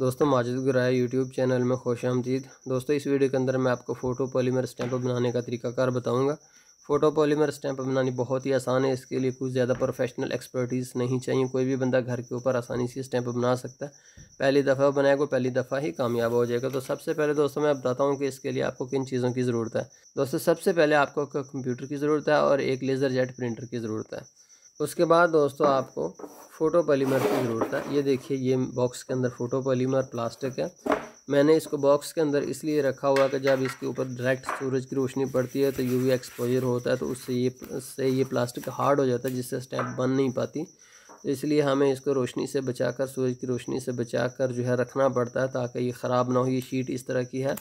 दोस्तों Majid गुराया YouTube channel में खुश आमदीद दोस्तों इस वीडियो के अंदर मैं आपको फ़ोटो पॉलीमर स्टैंप बनाने का तरीकाकार बताऊँगा फ़ोटो पॉलीमर स्टैंप बनानी बहुत ही आसान है इसके लिए कुछ ज़्यादा प्रोफेशनल एक्सपर्टीज़ नहीं चाहिए कोई भी बंदा घर के ऊपर आसानी से स्टैंप बना सकता है पहली दफ़ा बनाएगा पहली दफ़ा ही कामयाब हो जाएगा तो सबसे पहले दोस्तों मैं बताता हूँ कि इसके लिए आपको किन चीज़ों की ज़रूरत है दोस्तों सबसे पहले आपको कंप्यूटर की ज़रूरत है और एक लेज़र जेट प्रिंटर की ज़रूरत है उसके बाद दोस्तों आपको फ़ोटो पॉलीमर की ज़रूरत है ये देखिए ये बॉक्स के अंदर फ़ोटो पॉलीमर प्लास्टिक है मैंने इसको बॉक्स के अंदर इसलिए रखा हुआ कि जब इसके ऊपर डायरेक्ट सूरज की रोशनी पड़ती है तो यूवी एक्सपोजर होता है तो उससे ये से ये प्लास्टिक हार्ड हो जाता है जिससे स्टैम्प बन नहीं पाती तो इसलिए हमें इसको रोशनी से बचाकर सूरज की रोशनी से बचाकर जो है रखना पड़ता है ताकि ये ख़राब ना हो ये शीट इस तरह की है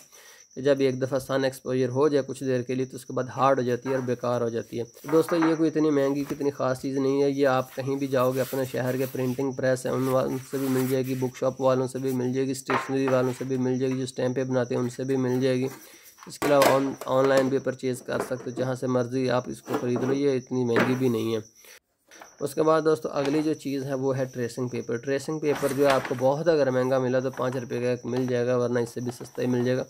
जब एक दफ़ा सन एक्सपोजर हो जाए कुछ देर के लिए तो उसके बाद हार्ड हो जाती है और बेकार हो जाती है तो दोस्तों ये कोई इतनी महंगी कितनी ख़ास चीज़ नहीं है ये आप कहीं भी जाओगे अपने शहर के प्रिंटिंग प्रेस है उन से भी मिल जाएगी बुक शॉप वालों से भी मिल जाएगी स्टेशनरी वालों से भी मिल जाएगी जो स्टैंपे बनाते हैं उनसे भी मिल जाएगी इसके अलावा ऑन ऑनलाइन भी परचेज़ कर सकते हो जहाँ से मर्ज़ी आप इसको ख़रीद लो ये इतनी महंगी भी नहीं है उसके बाद दोस्तों अगली जो चीज़ है वो है ट्रेसिंग पेपर ट्रेसिंग पेपर जो है आपको बहुत अगर महंगा मिला तो पाँच रुपये का एक मिल जाएगा वरना इससे भी सस्ता ही मिल जाएगा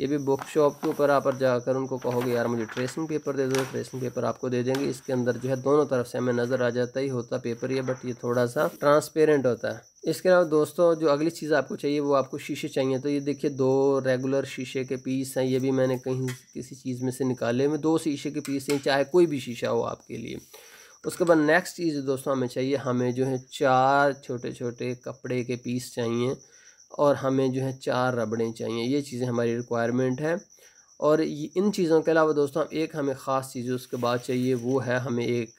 ये भी बुक शॉप के ऊपर आप जाकर उनको कहोगे यार मुझे ट्रेसिंग पेपर दे दो ट्रेसिंग पेपर आपको दे देंगे इसके अंदर जो है दोनों तरफ से हमें नज़र आ जाता ही होता पेपर ये बट ये थोड़ा सा ट्रांसपेरेंट होता है इसके अलावा दोस्तों जो अगली चीज़ आपको चाहिए वो आपको शीशे चाहिए तो ये देखिए दो रेगुलर शीशे के पीस हैं ये भी मैंने कहीं किसी चीज़ में से निकाले में दो शीशे के पीस हैं चाहे कोई भी शीशा हो आपके लिए उसके बाद नेक्स्ट चीज़ दोस्तों हमें चाहिए हमें जो है चार छोटे छोटे कपड़े के पीस चाहिए और हमें जो है चार रबड़ें चाहिए ये चीज़ें हमारी रिक्वायरमेंट है और इन चीज़ों के अलावा दोस्तों एक हमें ख़ास चीज़ उसके बाद चाहिए वो है हमें एक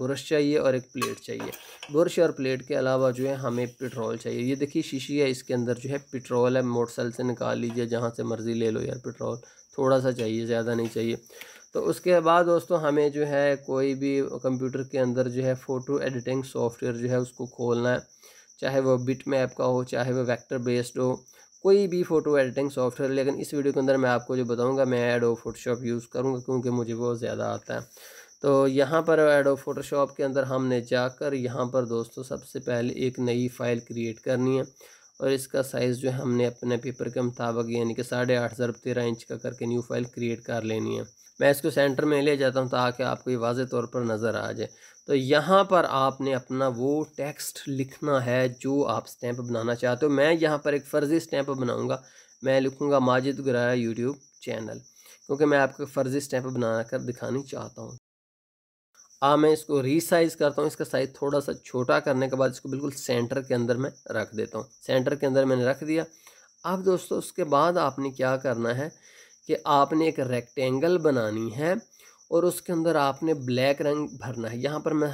ब्रश चाहिए और एक प्लेट चाहिए ब्रश और प्लेट के अलावा जो है हमें पेट्रोल चाहिए ये देखिए शीशी है इसके अंदर जो है पेट्रोल है मोटरसाइकिल से निकाल लीजिए जहाँ से मर्ज़ी ले लो यार पेट्रोल थोड़ा सा चाहिए ज़्यादा नहीं चाहिए तो उसके बाद दोस्तों हमें जो है कोई भी कंप्यूटर के अंदर जो है फ़ोटो एडिटिंग सॉफ्टवेयर जो है उसको खोलना है चाहे वो बिट मैप का हो चाहे वो वेक्टर बेस्ड हो कोई भी फ़ोटो एडिटिंग सॉफ्टवेयर लेकिन इस वीडियो के अंदर मैं आपको जो बताऊंगा मैं एडो फोटोशॉप यूज़ करूंगा क्योंकि मुझे वो ज़्यादा आता है तो यहाँ पर एडो फोटोशॉप के अंदर हमने जाकर यहाँ पर दोस्तों सबसे पहले एक नई फ़ाइल क्रिएट करनी है और इसका साइज़ जो है हमने अपने पेपर के मुताबिक यानी कि साढ़े आठ हज़ार तेरह इंच का करके न्यू फाइल क्रिएट कर लेनी है मैं इसको सेंटर में ले जाता हूँ ताकि आपको ये वाज तौर पर नज़र आ जाए तो यहाँ पर आपने अपना वो टेक्स्ट लिखना है जो आप स्टैंप बनाना चाहते हो मैं यहाँ पर एक फ़र्ज़ी स्टैंप बनाऊँगा मैं लिखूँगा माजिद ग्राया यूट्यूब चैनल क्योंकि मैं आपको फ़र्ज़ी स्टैंप बना कर दिखानी चाहता हूँ अब मैं इसको रीसाइज़ करता हूँ इसका साइज़ थोड़ा सा छोटा करने के बाद इसको बिल्कुल सेंटर के अंदर मैं रख देता हूँ सेंटर के अंदर मैंने रख दिया अब दोस्तों उसके बाद आपने क्या करना है कि आपने एक रेक्टेंगल बनानी है और उसके अंदर आपने ब्लैक रंग भरना है यहाँ पर मैं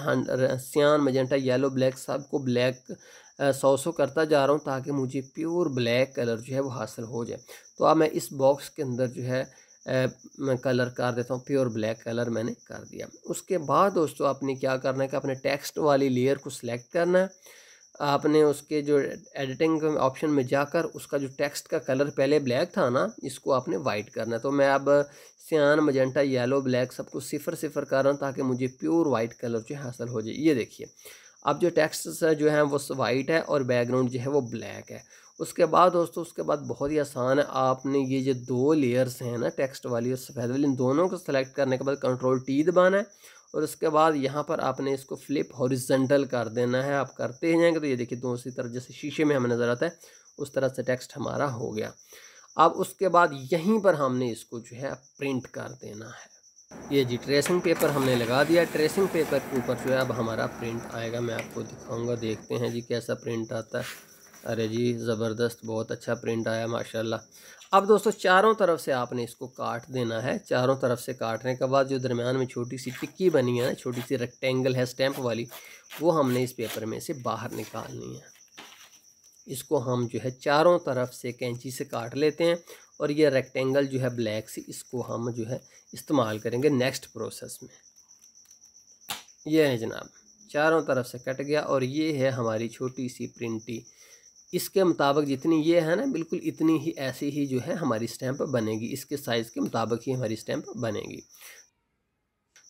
सियान मजेंटा येलो ब्लैक सब को ब्लैक सौ सौ करता जा रहा हूँ ताकि मुझे प्योर ब्लैक कलर जो है वो हासिल हो जाए तो अब मैं इस बॉक्स के अंदर जो है मैं कलर कर देता हूँ प्योर ब्लैक कलर मैंने कर दिया उसके बाद दोस्तों आपने क्या करना है कि अपने टेक्स्ट वाली लेयर को सिलेक्ट करना है आपने उसके जो एडिटिंग ऑप्शन में जाकर उसका जो टेक्स्ट का कलर पहले ब्लैक था ना इसको आपने वाइट करना है तो मैं अब सियान मजेंटा येलो ब्लैक सबको सिफर सिफर कर रहा हूँ ताकि मुझे प्योर वाइट कलर जो है हासिल हो जाए ये देखिए अब जो टेक्स्ट जो है वो वाइट है और बैकग्राउंड जो है वो ब्लैक है उसके बाद दोस्तों उसके बाद बहुत ही आसान है आपने ये जो दो लेयर्स हैं ना टेक्स्ट वाली और सफ़ेद वाली इन दोनों को सेलेक्ट करने के बाद कंट्रोल टी दबाना है और उसके बाद यहाँ पर आपने इसको फ्लिप हॉरिजेंटल कर देना है आप करते ही जाएंगे तो ये देखिए दूसरी तरफ जैसे शीशे में हमें नज़र आता है उस तरह से टेक्स्ट हमारा हो गया अब उसके बाद यहीं पर हमने इसको जो है प्रिंट कर देना है ये जी ट्रेसिंग पेपर हमने लगा दिया ट्रेसिंग पेपर के ऊपर जो है अब हमारा प्रिंट आएगा मैं आपको दिखाऊंगा देखते हैं जी कैसा प्रिंट आता है अरे जी ज़बरदस्त बहुत अच्छा प्रिंट आया माशाल्लाह अब दोस्तों चारों तरफ से आपने इसको काट देना है चारों तरफ से काटने के बाद जो दरमियान में छोटी सी टिक्की बनी है छोटी सी रेक्टेंगल है स्टैंप वाली वो हमने इस पेपर में से बाहर निकालनी है इसको हम जो है चारों तरफ से कैंची से काट लेते हैं और ये रेक्टेंगल जो है ब्लैक से इसको हम जो है इस्तेमाल करेंगे नेक्स्ट प्रोसेस में यह है जनाब चारों तरफ से कट गया और ये है हमारी छोटी सी प्रिंटी इसके मुताबिक जितनी ये है ना बिल्कुल इतनी ही ऐसी ही जो है हमारी स्टैंप बनेगी इसके साइज़ के मुताबिक ही हमारी स्टैम्प बनेगी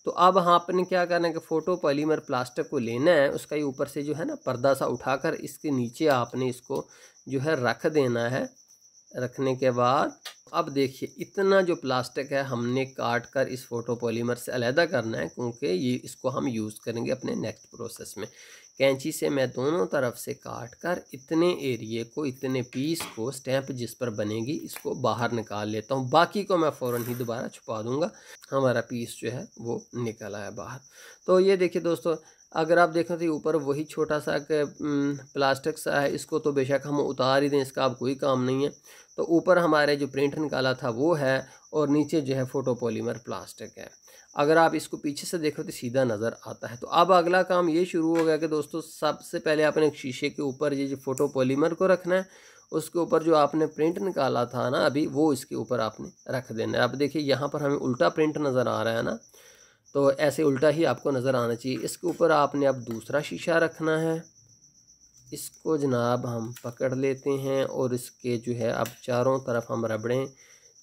तो अब हाँ आपने क्या करना है कि फ़ोटो पॉलीमर प्लास्टिक को लेना है उसका ये ऊपर से जो है ना पर्दा सा उठाकर इसके नीचे आपने इसको जो है रख देना है रखने के बाद अब देखिए इतना जो प्लास्टिक है हमने काट कर इस फ़ोटो पॉलीमर से अलहदा करना है क्योंकि ये इसको हम यूज़ करेंगे अपने नेक्स्ट प्रोसेस में कैंची से मैं दोनों तरफ से काट कर इतने एरिए को इतने पीस को स्टैंप जिस पर बनेगी इसको बाहर निकाल लेता हूँ बाकी को मैं फ़ौर ही दोबारा छुपा दूँगा हमारा पीस जो है वो निकल आया बाहर तो ये देखिए दोस्तों अगर आप देखें तो ऊपर वही छोटा सा प्लास्टिक सा है इसको तो बेशक हम उतार ही दें इसका अब कोई काम नहीं है तो ऊपर हमारे जो प्रिंट निकाला था वो है और नीचे जो है फ़ोटोपॉलीमर प्लास्टिक है अगर आप इसको पीछे से देखो तो सीधा नज़र आता है तो अब अगला काम ये शुरू हो गया कि दोस्तों सबसे पहले आपने एक शीशे के ऊपर ये जो फोटो पॉलीमर को रखना है उसके ऊपर जो आपने प्रिंट निकाला था ना अभी वो इसके ऊपर आपने रख देना है अब देखिए यहाँ पर हमें उल्टा प्रिंट नज़र आ रहा है ना तो ऐसे उल्टा ही आपको नज़र आना चाहिए इसके ऊपर आपने अब दूसरा शीशा रखना है इसको जनाब हम पकड़ लेते हैं और इसके जो है अब चारों तरफ हम रबड़ें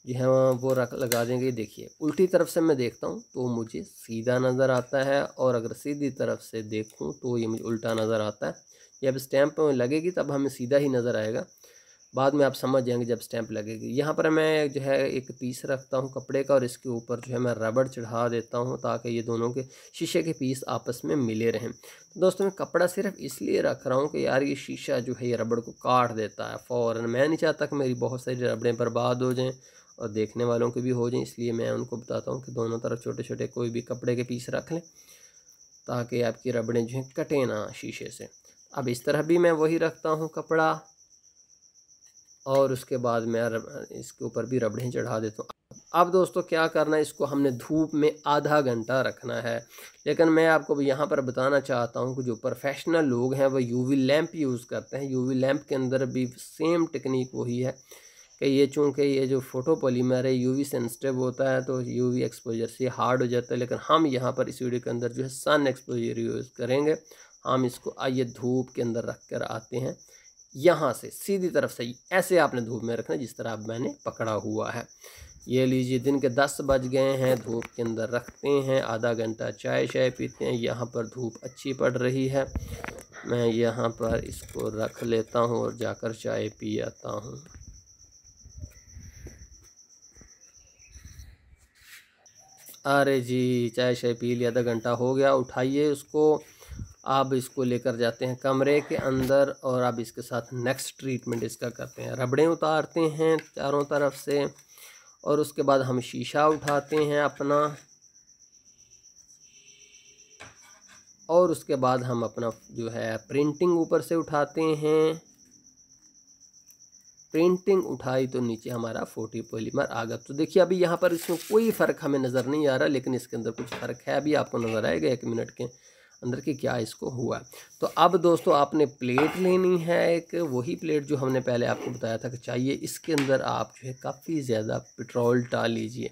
जो है वो रख लगा देंगे देखिए उल्टी तरफ से मैं देखता हूँ तो मुझे सीधा नज़र आता है और अगर सीधी तरफ से देखूँ तो ये मुझे उल्टा नज़र आता है जब स्टैम्प लगेगी तब हमें सीधा ही नज़र आएगा बाद में आप समझ जाएंगे जब स्टैंप लगेगी यहाँ पर मैं जो है एक पीस रखता हूँ कपड़े का और इसके ऊपर जो है मैं रबड़ चढ़ा देता हूँ ताकि ये दोनों के शीशे के पीस आपस में मिले रहें तो दोस्तों मैं कपड़ा सिर्फ इसलिए रख रहा हूँ कि यार ये शीशा जो है ये रबड़ को काट देता है फ़ौर मैं नहीं चाहता कि मेरी बहुत सारी रबड़ें बर्बाद हो जाएँ और देखने वालों के भी हो जाएँ इसलिए मैं उनको बताता हूँ कि दोनों तरफ छोटे छोटे कोई भी कपड़े के पीस रख लें ताकि आपकी रबड़ें जो हैं कटें ना शीशे से अब इस तरह भी मैं वही रखता हूँ कपड़ा और उसके बाद मैं इसके ऊपर भी रबड़ें चढ़ा देता हूँ अब दोस्तों क्या करना है इसको हमने धूप में आधा घंटा रखना है लेकिन मैं आपको यहाँ पर बताना चाहता हूँ कि जो प्रोफेशनल लोग हैं वो यूवी लैंप यूज़ करते हैं यूवी लैंप के अंदर भी सेम टेक्निक वही है कि ये चूँकि ये जो फोटो पोलीमर है यू सेंसिटिव होता है तो यू एक्सपोजर से हार्ड हो जाता है लेकिन हम यहाँ पर इस वीडियो के अंदर जो है सन एक्सपोजर यूज़ करेंगे हम इसको आइए धूप के अंदर रख कर आते हैं यहाँ से सीधी तरफ से ऐसे आपने धूप में रखना जिस तरह मैंने पकड़ा हुआ है ये लीजिए दिन के दस बज गए हैं धूप के अंदर रखते हैं आधा घंटा चाय शाय पीते हैं यहाँ पर धूप अच्छी पड़ रही है मैं यहाँ पर इसको रख लेता हूँ और जाकर चाय पी आता हूँ अरे जी चाय शाय पी लिया आधा घंटा हो गया उठाइए उसको आप इसको लेकर जाते हैं कमरे के अंदर और आप इसके साथ नेक्स्ट ट्रीटमेंट इसका करते हैं रबड़े उतारते हैं चारों तरफ से और उसके बाद हम शीशा उठाते हैं अपना और उसके बाद हम अपना जो है प्रिंटिंग ऊपर से उठाते हैं प्रिंटिंग उठाई तो नीचे हमारा फोटी पोलीमर आ गया तो देखिए अभी यहाँ पर इसमें कोई फ़र्क हमें नज़र नहीं आ रहा लेकिन इसके अंदर कुछ फ़र्क है अभी आपको नज़र आएगा एक मिनट के अंदर के क्या इसको हुआ तो अब दोस्तों आपने प्लेट लेनी है एक वही प्लेट जो हमने पहले आपको बताया था कि चाहिए इसके अंदर आप जो है काफ़ी ज़्यादा पेट्रोल डाल लीजिए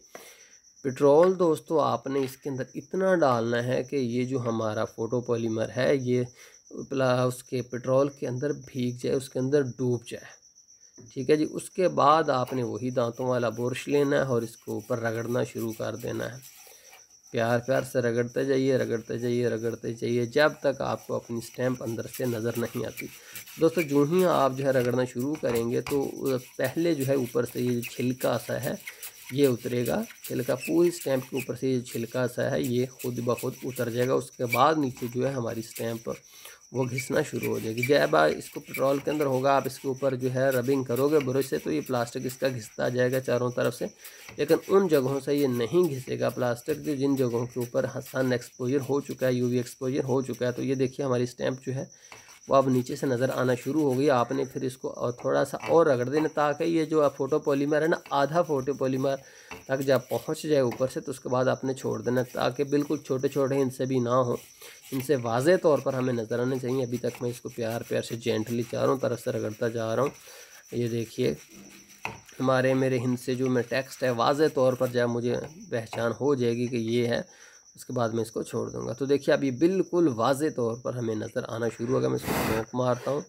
पेट्रोल दोस्तों आपने इसके अंदर इतना डालना है कि ये जो हमारा फोटोपॉलीमर है ये उसके पेट्रोल के अंदर भीग जाए उसके अंदर डूब जाए ठीक है जी उसके बाद आपने वही दांतों वाला बुरश लेना है और इसको ऊपर रगड़ना शुरू कर देना है प्यार प्यार से रगड़ते जाइए रगड़ते जाइए रगड़ते जाइए जब तक आपको अपनी स्टैंप अंदर से नज़र नहीं आती दोस्तों जो ही आप जो है रगड़ना शुरू करेंगे तो पहले जो है ऊपर से ये छिलका सा है ये उतरेगा छिलका पूरी स्टैंप के ऊपर से ये छिलका सा है ये खुद ब खुद उतर जाएगा उसके बाद नीचे जो है हमारी स्टैम्प वो घिसना शुरू हो जाएगी जब आप इसको पेट्रोल के अंदर होगा आप इसके ऊपर जो है रबिंग करोगे ब्रश से तो ये प्लास्टिक इसका घिसता जाएगा चारों तरफ से लेकिन उन जगहों से ये नहीं घिसेगा प्लास्टिक जो जिन जगहों के ऊपर सन हाँ, एक्सपोजर हो चुका है यूवी एक्सपोजर हो चुका है तो ये देखिए हमारी स्टैंप जो है वो अब नीचे से नज़र आना शुरू हो गई आपने फिर इसको थोड़ा सा और रगड़ देना ताकि ये जो फोटो पॉलीमर है ना आधा फोटो पॉलीमर तक जब पहुंच जाए ऊपर से तो उसके बाद आपने छोड़ देना ताकि बिल्कुल छोटे छोटे इनसे भी ना हो इनसे वाज तौर पर हमें नज़र आने चाहिए अभी तक मैं इसको प्यार प्यार से जेंटली चारों तरफ से रगड़ता जा रहा हूँ ये देखिए हमारे मेरे हिंद से जो मैं टेक्स्ट है वाज तौर पर जब मुझे पहचान हो जाएगी कि ये है उसके बाद मैं इसको छोड़ दूंगा तो देखिए अभी बिल्कुल वाज तौर पर हमें नज़र आना शुरू होगा मैं इसको स्मोक मारता हूँ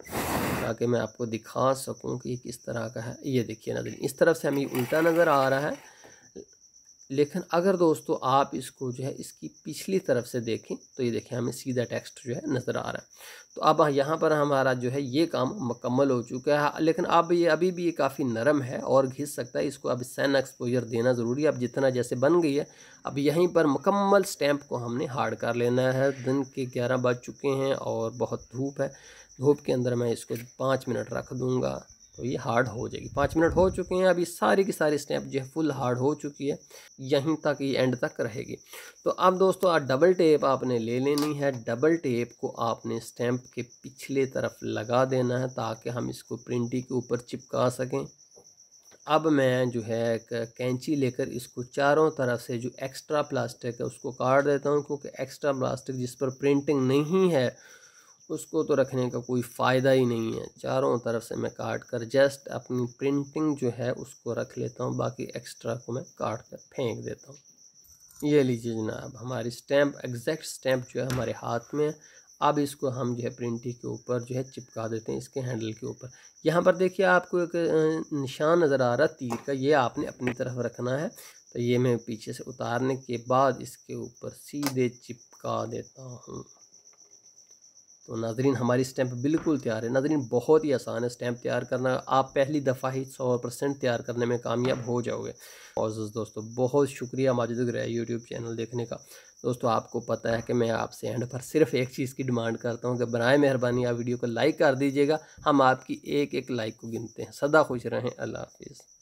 ताकि मैं आपको दिखा सकूँ कि किस तरह का है ये देखिए नजर इस तरफ से हमें उल्टा नज़र आ रहा है लेकिन अगर दोस्तों आप इसको जो है इसकी पिछली तरफ से देखें तो ये देखें हमें सीधा टेक्स्ट जो है नज़र आ रहा है तो अब यहाँ पर हमारा जो है ये काम मुकम्मल हो चुका है लेकिन अब ये अभी भी ये काफ़ी नरम है और घिस सकता है इसको अब सैन एक्सपोजर देना ज़रूरी है अब जितना जैसे बन गई है अब यहीं पर मुकम्मल स्टैम्प को हमने हार्ड कर लेना है दिन के ग्यारह बज चुके हैं और बहुत धूप है धूप के अंदर मैं इसको पाँच मिनट रख दूँगा तो ये हार्ड हो जाएगी पाँच मिनट हो चुके हैं अभी सारी की सारी स्टैंप जो है फुल हार्ड हो चुकी है यहीं तक ये एंड तक रहेगी तो अब दोस्तों आप डबल टेप आपने ले लेनी है डबल टेप को आपने स्टैंप के पिछले तरफ लगा देना है ताकि हम इसको प्रिंटी के ऊपर चिपका सकें अब मैं जो है कैंची लेकर इसको चारों तरफ से जो एक्स्ट्रा प्लास्टिक है उसको काट देता हूँ क्योंकि एक्स्ट्रा प्लास्टिक जिस पर प्रिंटिंग नहीं है उसको तो रखने का कोई फ़ायदा ही नहीं है चारों तरफ से मैं काट कर जस्ट अपनी प्रिंटिंग जो है उसको रख लेता हूँ बाकी एक्स्ट्रा को मैं काट कर फेंक देता हूँ ये लीजिए जनाब हमारी स्टैम्प एग्जैक्ट स्टैंप जो है हमारे हाथ में अब इसको हम जो है प्रिंटी के ऊपर जो है चिपका देते हैं इसके हैंडल के ऊपर यहाँ पर देखिए आपको एक निशान नज़र आ रहा तीर का ये आपने अपनी तरफ रखना है तो ये मैं पीछे से उतारने के बाद इसके ऊपर सीधे चिपका देता हूँ तो नाजरीन हमारी स्टैंप बिल्कुल तैयार है नाजरीन बहुत ही आसान है स्टैंप तैयार करना आप पहली दफ़ा ही सौ परसेंट तैयार करने में कामयाब हो जाओगे और दोस्तों बहुत शुक्रिया माजिद ग्रह यूट्यूब चैनल देखने का दोस्तों आपको पता है कि मैं आपसे एंड पर सिर्फ एक चीज़ की डिमांड करता हूँ कि बरए मेहरबानी आप वीडियो को लाइक कर दीजिएगा हम आपकी एक एक लाइक को गिनते हैं सदा खुश रहें अल्लाह हाफिज़